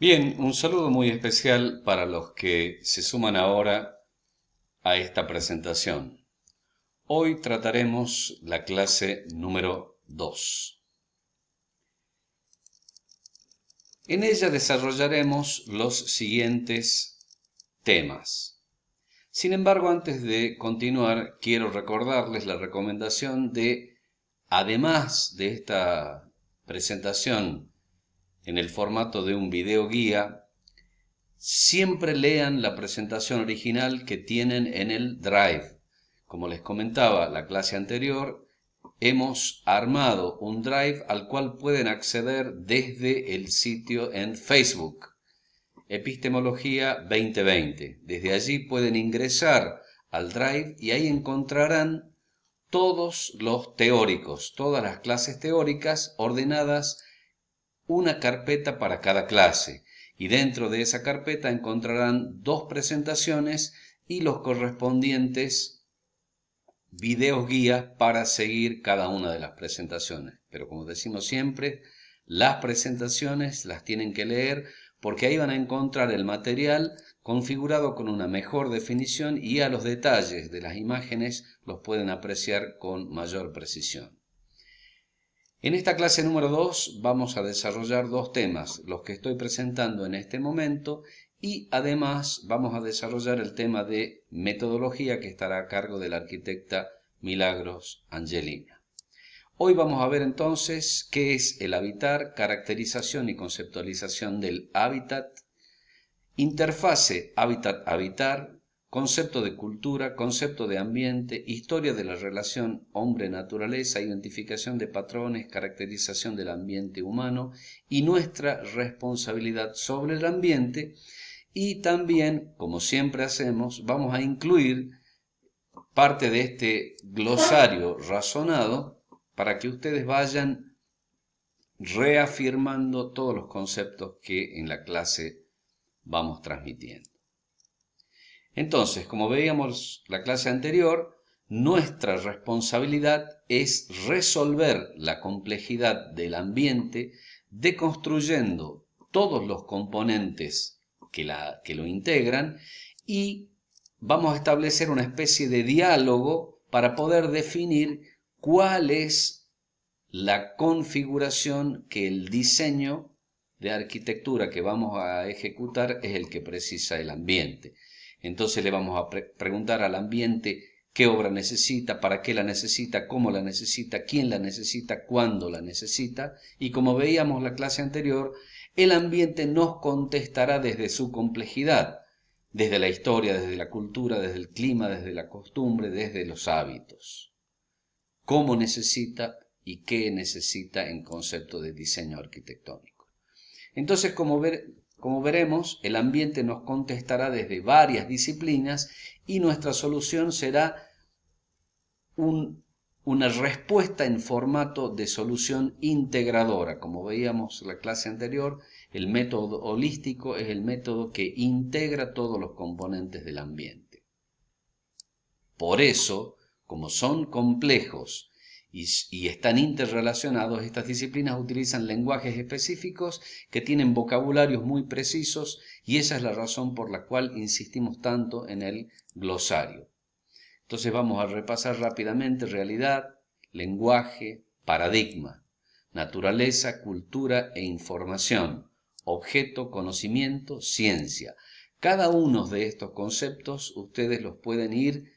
Bien, un saludo muy especial para los que se suman ahora a esta presentación. Hoy trataremos la clase número 2. En ella desarrollaremos los siguientes temas. Sin embargo, antes de continuar, quiero recordarles la recomendación de, además de esta presentación en el formato de un video guía, siempre lean la presentación original que tienen en el Drive. Como les comentaba la clase anterior, hemos armado un Drive al cual pueden acceder desde el sitio en Facebook, Epistemología 2020. Desde allí pueden ingresar al Drive y ahí encontrarán todos los teóricos, todas las clases teóricas ordenadas una carpeta para cada clase y dentro de esa carpeta encontrarán dos presentaciones y los correspondientes videos guías para seguir cada una de las presentaciones. Pero como decimos siempre, las presentaciones las tienen que leer porque ahí van a encontrar el material configurado con una mejor definición y a los detalles de las imágenes los pueden apreciar con mayor precisión. En esta clase número 2 vamos a desarrollar dos temas, los que estoy presentando en este momento y además vamos a desarrollar el tema de metodología que estará a cargo de la arquitecta Milagros Angelina. Hoy vamos a ver entonces qué es el habitar, caracterización y conceptualización del hábitat, interfase hábitat-habitar, concepto de cultura, concepto de ambiente, historia de la relación hombre-naturaleza, identificación de patrones, caracterización del ambiente humano y nuestra responsabilidad sobre el ambiente. Y también, como siempre hacemos, vamos a incluir parte de este glosario razonado para que ustedes vayan reafirmando todos los conceptos que en la clase vamos transmitiendo. Entonces, como veíamos la clase anterior, nuestra responsabilidad es resolver la complejidad del ambiente deconstruyendo todos los componentes que, que lo integran y vamos a establecer una especie de diálogo para poder definir cuál es la configuración que el diseño de arquitectura que vamos a ejecutar es el que precisa el ambiente. Entonces le vamos a preguntar al ambiente qué obra necesita, para qué la necesita, cómo la necesita, quién la necesita, cuándo la necesita. Y como veíamos la clase anterior, el ambiente nos contestará desde su complejidad, desde la historia, desde la cultura, desde el clima, desde la costumbre, desde los hábitos. ¿Cómo necesita y qué necesita en concepto de diseño arquitectónico? Entonces, como ver, como veremos, el ambiente nos contestará desde varias disciplinas y nuestra solución será una respuesta en formato de solución integradora. Como veíamos en la clase anterior, el método holístico es el método que integra todos los componentes del ambiente. Por eso, como son complejos y, están interrelacionados, estas disciplinas utilizan lenguajes específicos que tienen vocabularios muy precisos y esa es la razón por la cual insistimos tanto en el glosario. Entonces vamos a repasar rápidamente realidad, lenguaje, paradigma, naturaleza, cultura e información, objeto, conocimiento, ciencia. Cada uno de estos conceptos ustedes los pueden ir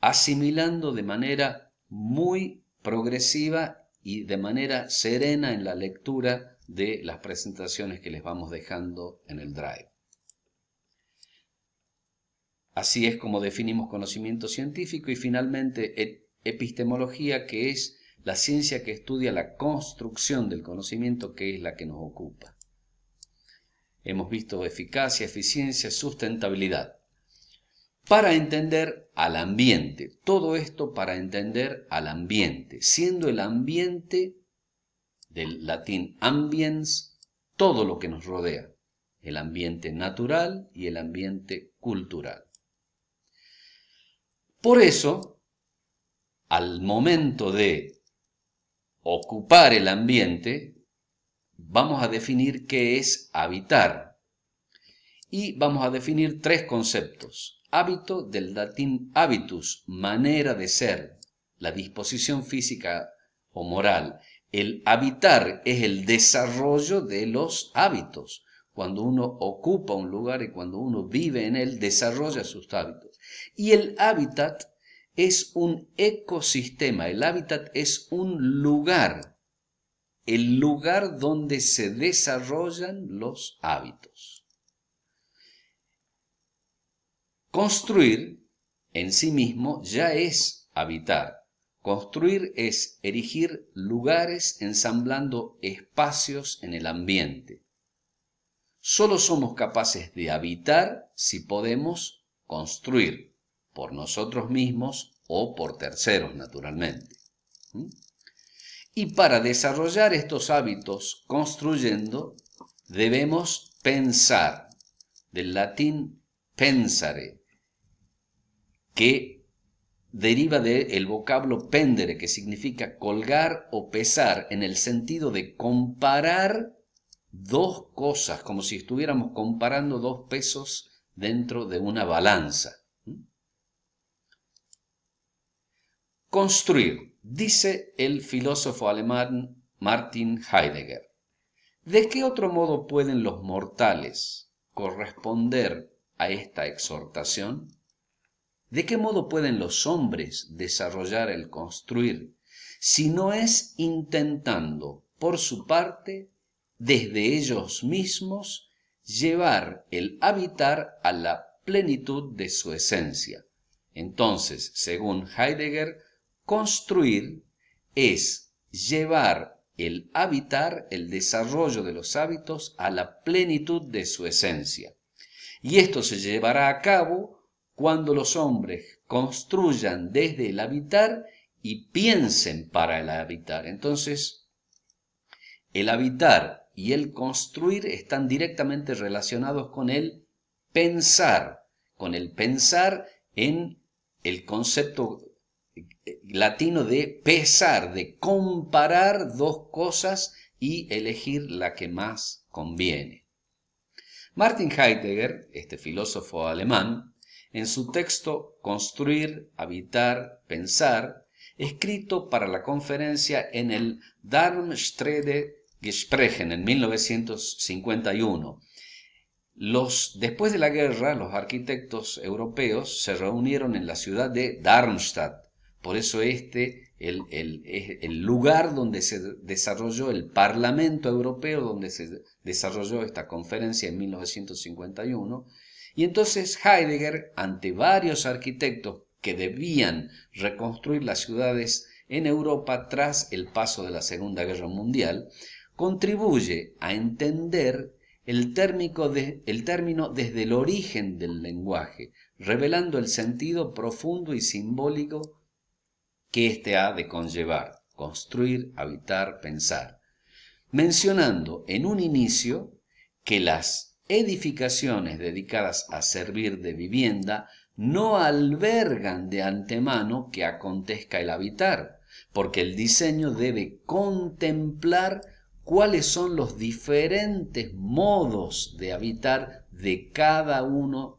asimilando de manera muy progresiva y de manera serena en la lectura de las presentaciones que les vamos dejando en el drive. Así es como definimos conocimiento científico y finalmente e-, epistemología, que es la ciencia que estudia la construcción del conocimiento, que es la que nos ocupa. Hemos visto eficacia, eficiencia, sustentabilidad para entender al ambiente. Todo esto para entender al ambiente, siendo el ambiente del latín ambiens todo lo que nos rodea, el ambiente natural y el ambiente cultural. Por eso, al momento de ocupar el ambiente, vamos a definir qué es habitar. Y vamos a definir tres conceptos Hábito del latín habitus, manera de ser, la disposición física o moral. El habitar es el desarrollo de los hábitos. Cuando uno ocupa un lugar y cuando uno vive en él, desarrolla sus hábitos. Y el hábitat es un ecosistema, el hábitat es un lugar, el lugar donde se desarrollan los hábitos. Construir en sí mismo ya es habitar. Construir es erigir lugares ensamblando espacios en el ambiente. Solo somos capaces de habitar si podemos construir por nosotros mismos o por terceros, naturalmente. ¿Mm? Y para desarrollar estos hábitos construyendo, debemos pensar, del latín pensare, que deriva del el vocablo pendere, que significa colgar o pesar, en el sentido de comparar dos cosas, como si estuviéramos comparando dos pesos dentro de una balanza. Construir, dice el filósofo alemán Martin Heidegger. ¿De qué otro modo pueden los mortales corresponder a esta exhortación? ¿De qué modo pueden los hombres desarrollar el construir si no es intentando, por su parte, desde ellos mismos, llevar el habitar a la plenitud de su esencia? Entonces, según Heidegger, construir es llevar el habitar, el desarrollo de los hábitos a la plenitud de su esencia. Y esto se llevará a cabo cuando los hombres construyan desde el habitar y piensen para el habitar. Entonces, el habitar y el construir están directamente relacionados con el pensar, con el pensar en el concepto eh, latino de pesar, de comparar dos cosas y elegir la que más conviene. Martin Heidegger, este filósofo alemán, en su texto Construir, Habitar, Pensar, escrito para la conferencia en el Darmstädter Gesprechen en 1951. Los, después de la guerra, los arquitectos europeos se reunieron en la ciudad de Darmstadt. Por eso este es el, el lugar donde se desarrolló el Parlamento Europeo, donde se desarrolló esta conferencia en 1951, y entonces Heidegger, ante varios arquitectos que debían reconstruir las ciudades en Europa tras el paso de la Segunda Guerra Mundial, contribuye a entender el, el término desde el origen del lenguaje, revelando el sentido profundo y simbólico que éste ha de conllevar, construir, habitar, pensar, mencionando en un inicio que las edificaciones dedicadas a servir de vivienda no albergan de antemano que acontezca el habitar, porque el diseño debe contemplar cuáles son los diferentes modos de habitar de cada uno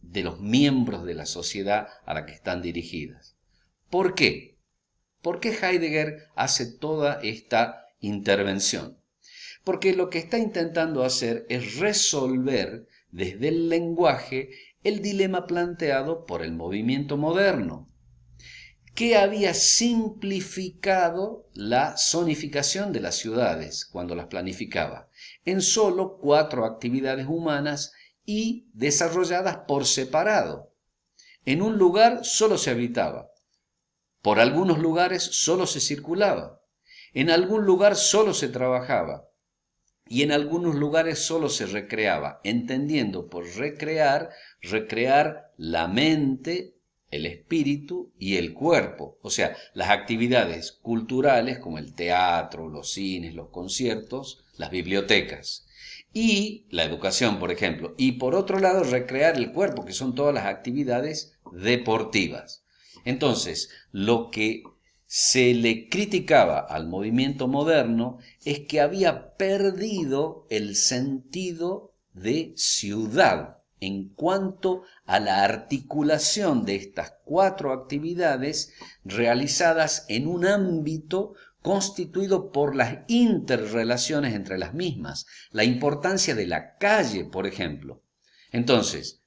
de los miembros de la sociedad a la que están dirigidas. ¿Por qué? ¿Por qué Heidegger hace toda esta intervención? porque lo que está intentando hacer es resolver desde el lenguaje el dilema planteado por el movimiento moderno, que había simplificado la zonificación de las ciudades cuando las planificaba, en solo cuatro actividades humanas y desarrolladas por separado. En un lugar solo se habitaba, por algunos lugares solo se circulaba, en algún lugar solo se trabajaba, y en algunos lugares solo se recreaba, entendiendo por recrear, recrear la mente, el espíritu y el cuerpo. O sea, las actividades culturales como el teatro, los cines, los conciertos, las bibliotecas. Y la educación, por ejemplo. Y por otro lado, recrear el cuerpo, que son todas las actividades deportivas. Entonces, lo que se le criticaba al movimiento moderno es que había perdido el sentido de ciudad en cuanto a la articulación de estas cuatro actividades realizadas en un ámbito constituido por las interrelaciones entre las mismas, la importancia de la calle, por ejemplo. Entonces,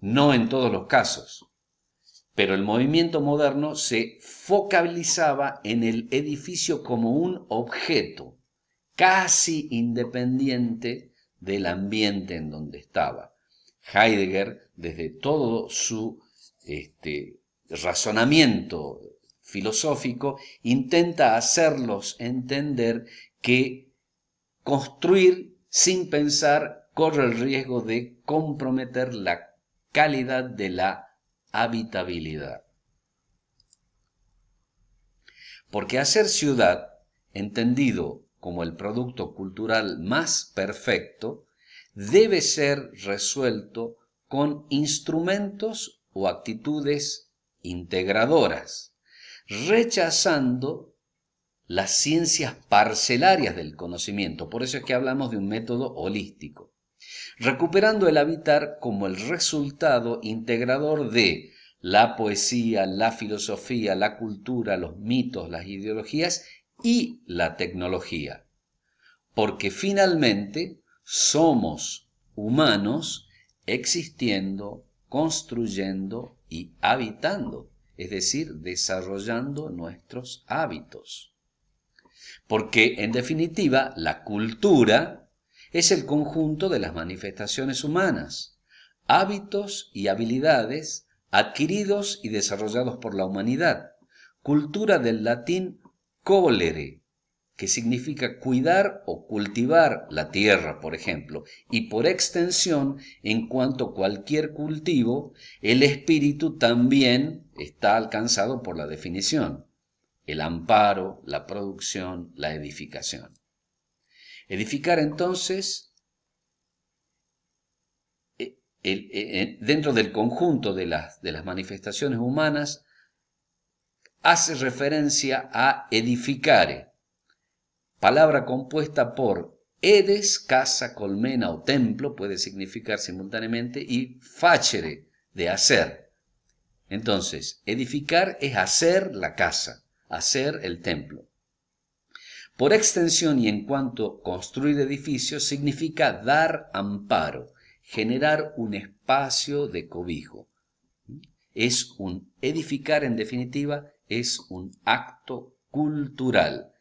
no en todos los casos, pero el movimiento moderno se focalizaba en el edificio como un objeto casi independiente del ambiente en donde estaba. Heidegger, desde todo su este, razonamiento filosófico, intenta hacerlos entender que construir sin pensar corre el riesgo de comprometer la calidad de la habitabilidad. Porque hacer ciudad, entendido como el producto cultural más perfecto, debe ser resuelto con instrumentos o actitudes integradoras, rechazando las ciencias parcelarias del conocimiento. Por eso es que hablamos de un método holístico recuperando el habitar como el resultado integrador de la poesía, la filosofía, la cultura, los mitos, las ideologías y la tecnología. Porque finalmente somos humanos existiendo, construyendo y habitando, es decir, desarrollando nuestros hábitos. Porque en definitiva la cultura es el conjunto de las manifestaciones humanas, hábitos y habilidades adquiridos y desarrollados por la humanidad, cultura del latín colere, que significa cuidar o cultivar la tierra, por ejemplo, y por extensión, en cuanto a cualquier cultivo, el espíritu también está alcanzado por la definición, el amparo, la producción, la edificación. Edificar entonces eh, eh, eh, dentro del conjunto de las, de las manifestaciones humanas hace referencia a edificare, palabra compuesta por edes, casa, colmena o templo, puede significar simultáneamente, y facere, de hacer. Entonces, edificar es hacer la casa, hacer el templo. Por extensión y en cuanto construir edificios significa dar amparo, generar un espacio de cobijo. Es un edificar, en definitiva, es un acto cultural.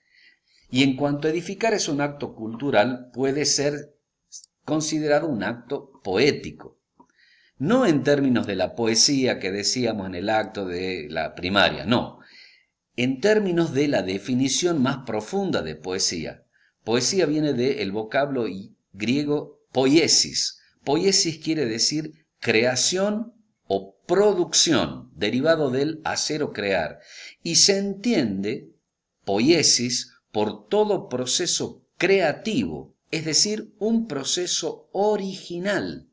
Y en cuanto a edificar es un acto cultural, puede ser considerado un acto poético. No en términos de la poesía que decíamos en el acto de la primaria, no, en términos de la definición más profunda de poesía. Poesía viene del vocablo griego poiesis. Poiesis quiere decir creación o producción, derivado del hacer o crear. Y se entiende poiesis por todo proceso creativo, es decir, un proceso original,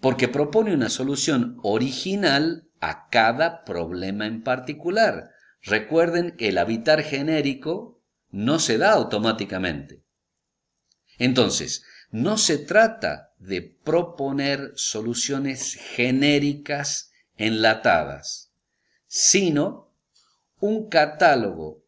porque propone una solución original a cada problema en particular. Recuerden que el habitar genérico no se da automáticamente. Entonces, no se trata de proponer soluciones genéricas enlatadas, sino un catálogo.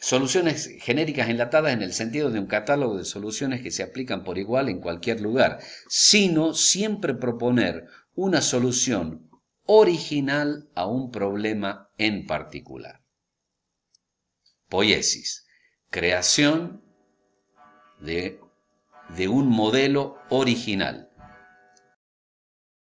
Soluciones genéricas enlatadas en el sentido de un catálogo de soluciones que se aplican por igual en cualquier lugar, sino siempre proponer una solución original a un problema en particular. Poiesis, creación de, de un modelo original